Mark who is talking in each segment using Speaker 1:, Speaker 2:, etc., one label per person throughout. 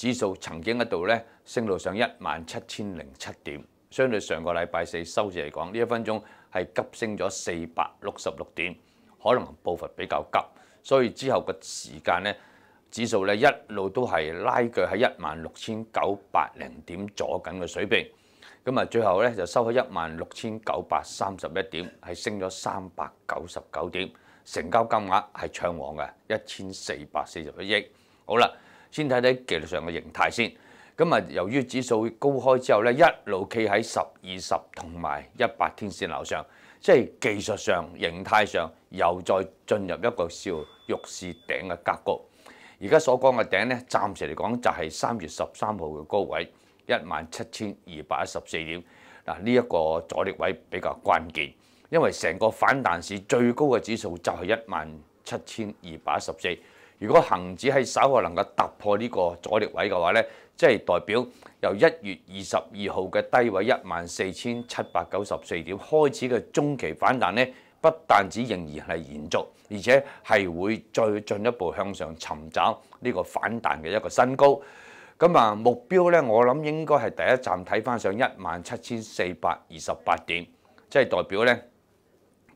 Speaker 1: 指數曾經一度咧升到上一萬七千零七點，相對上個禮拜四收市嚟講，呢一分鐘係急升咗四百六十六點，可能步伐比較急，所以之後個時間咧，指數咧一路都係拉腳喺一萬六千九百零點左緊嘅水平，咁啊最後咧就收喺一萬六千九百三十一點，係升咗三百九十九點，成交金額係暢旺嘅一千四百四十一億，好啦。先睇睇技術上嘅形態先，咁啊由於指數高開之後咧，一路企喺十、二十同埋一百天線樓上，即係技術上形態上又再進入一個小肉市頂嘅格局。而家所講嘅頂咧，暫時嚟講就係三月十三號嘅高位一萬七千二百一十四點，嗱呢一個阻力位比較關鍵，因為成個反彈市最高嘅指數就係一萬七千二百一十四。如果恒指喺稍後能夠突破呢個阻力位嘅話咧，即係代表由一月二十二號嘅低位一萬四千七百九十四點開始嘅中期反彈咧，不但止仍然係延續，而且係會再進一步向上尋找呢個反彈嘅一個新高。咁啊，目標咧，我諗應該係第一站睇翻上一萬七千四百二十八點，即係代表咧。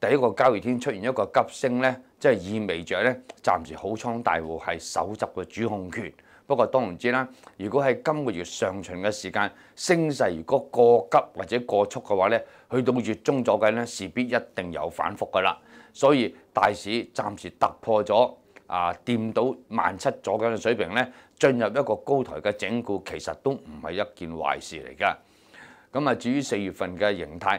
Speaker 1: 第一個交易天出現一個急升咧，即係意味着咧，暫時好倉大户係守執嘅主控權。不過當然知啦，如果喺今個月上旬嘅時間升勢如果過急或者過速嘅話咧，去到月中左近咧，事必一定有反覆噶啦。所以大市暫時突破咗啊，掂到萬七左近嘅水平咧，進入一個高台嘅整固，其實都唔係一件壞事嚟噶。咁啊，至於四月份嘅形態。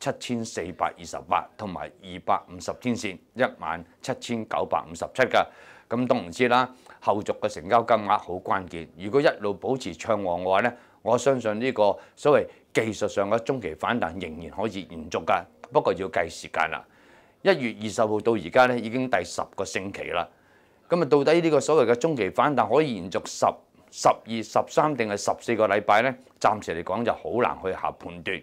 Speaker 1: 七千四百二十八同埋二百五十天線，一萬七千九百五十七嘅，咁都唔知啦。後續嘅成交金額好關鍵，如果一路保持暢旺嘅話咧，我相信呢個所謂技術上嘅中期反彈仍然可以延續噶。不過要計時間啦，一月二十號到而家咧已經第十個星期啦。咁啊，到底呢個所謂嘅中期反彈可以延續十、十二、十三定係十四个禮拜咧？暫時嚟講就好難去下判斷。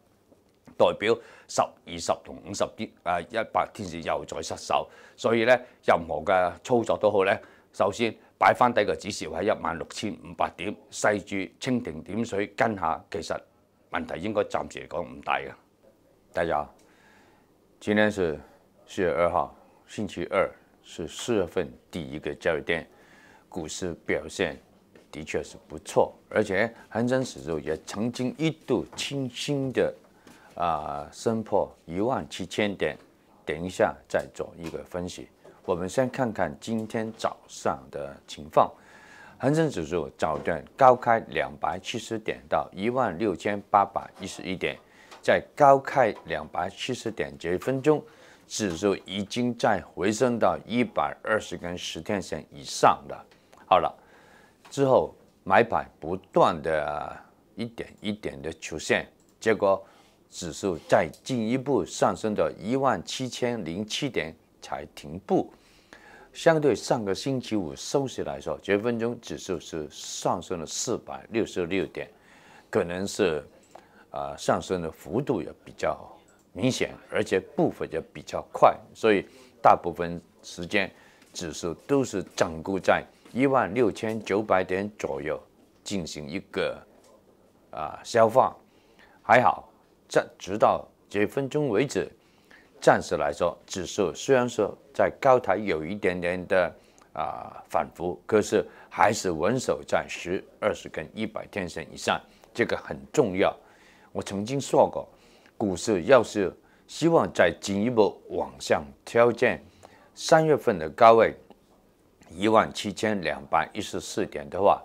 Speaker 1: 代表十、二十同五十天，一百天線又再失守，所以咧任何嘅操作都好咧，首先擺翻低個指示喺一萬六千五百點，細住蜻蜓點水跟下，其實問題應該暫時嚟講唔大嘅。第二，今天是四月二號，星期二，是四月份第一個交易日，股市表現的確是不錯，而且很生指數也曾經一度清新的。啊，升破一万七千点，等一下再做一个分析。我们先看看今天早上的情况。恒生指数早段高开两百七十点到一万六千八百一十一点，在高开两百七十点这一分钟，指数已经在回升到一百二十根十天线以上的。好了，之后买盘不断的一点一点的出现，结果。指数再进一步上升到一万七千零七点才停步，相对上个星期五收市来说，几分钟指数是上升了四百六十六点，可能是啊上升的幅度也比较明显，而且步伐也比较快，所以大部分时间指数都是整固在一万六千九百点左右进行一个啊消化，还好。在直到几分钟为止，暂时来说，指数虽然说在高台有一点点的啊反复，可是还是稳守在十、二十根一百天线以上，这个很重要。我曾经说过，股市要是希望再进一步往上挑战三月份的高位一万七千两百一十四点的话，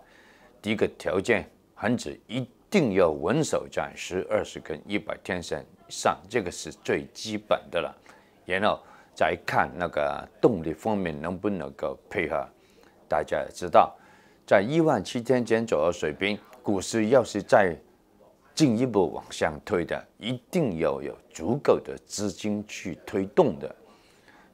Speaker 1: 第一个条件恒指一。定要稳手在十二十根一百天线上，这个是最基本的了。然后再看那个动力方面能不能够配合。大家也知道，在一万七千点左右水平，股市要是再进一步往上推的，一定要有足够的资金去推动的。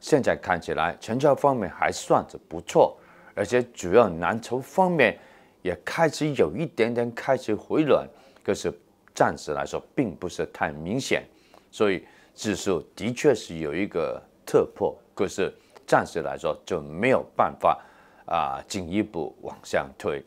Speaker 1: 现在看起来成交方面还算是不错，而且主要难筹方面。也开始有一点点开始回暖，可是暂时来说并不是太明显，所以指数的确是有一个突破，可是暂时来说就没有办法啊进一步往上推。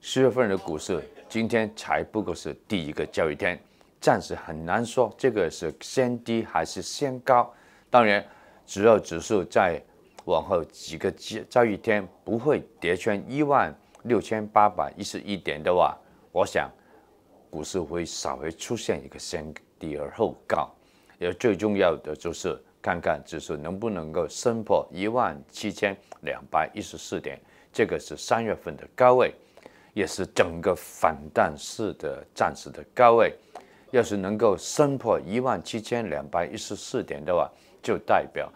Speaker 1: 十月份的股市今天才不过是第一个交易天，暂时很难说这个是先低还是先高。当然，只要指数在往后几个交易天不会跌穿一万。六千八百一十一点的话，我想股市会稍微出现一个先低而后高。也最重要的就是看看指数能不能够升破一万七千两百一十四点，这个是三月份的高位，也是整个反弹式的暂时的高位。要是能够升破一万七千两百一十四点的话，就代表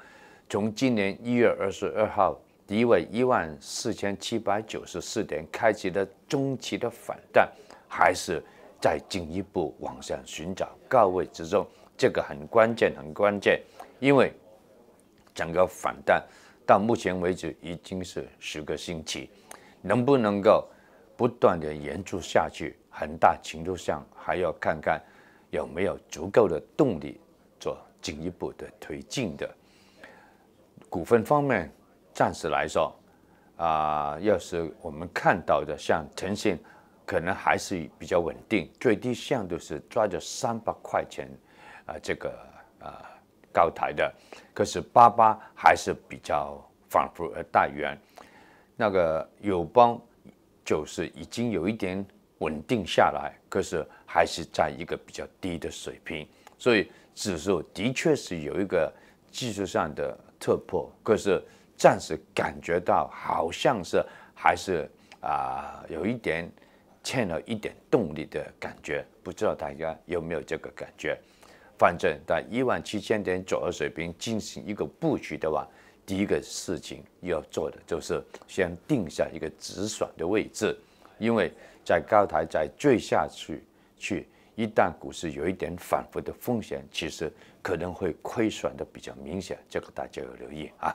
Speaker 1: 从今年一月二十二号。低位一万四千七百九十四点开启的中期的反弹，还是在进一步往上寻找高位之中？这个很关键，很关键。因为整个反弹到目前为止已经是十个星期，能不能够不断的延续下去，很大程度上还要看看有没有足够的动力做进一步的推进的。股份方面。暂时来说，啊，要是我们看到的像腾讯，可能还是比较稳定，最低限度是抓着三百块钱，啊，这个啊高台的。可是八八还是比较反复而大元，那个友邦就是已经有一点稳定下来，可是还是在一个比较低的水平，所以指数的确是有一个技术上的突破，可是。暂时感觉到好像是还是啊有一点欠了一点动力的感觉，不知道大家有没有这个感觉？反正在一万七千点左右水平进行一个布局的话，第一个事情要做的就是先定下一个止损的位置，因为在高台再坠下去去，一旦股市有一点反复的风险，其实可能会亏损的比较明显，这个大家要留意啊。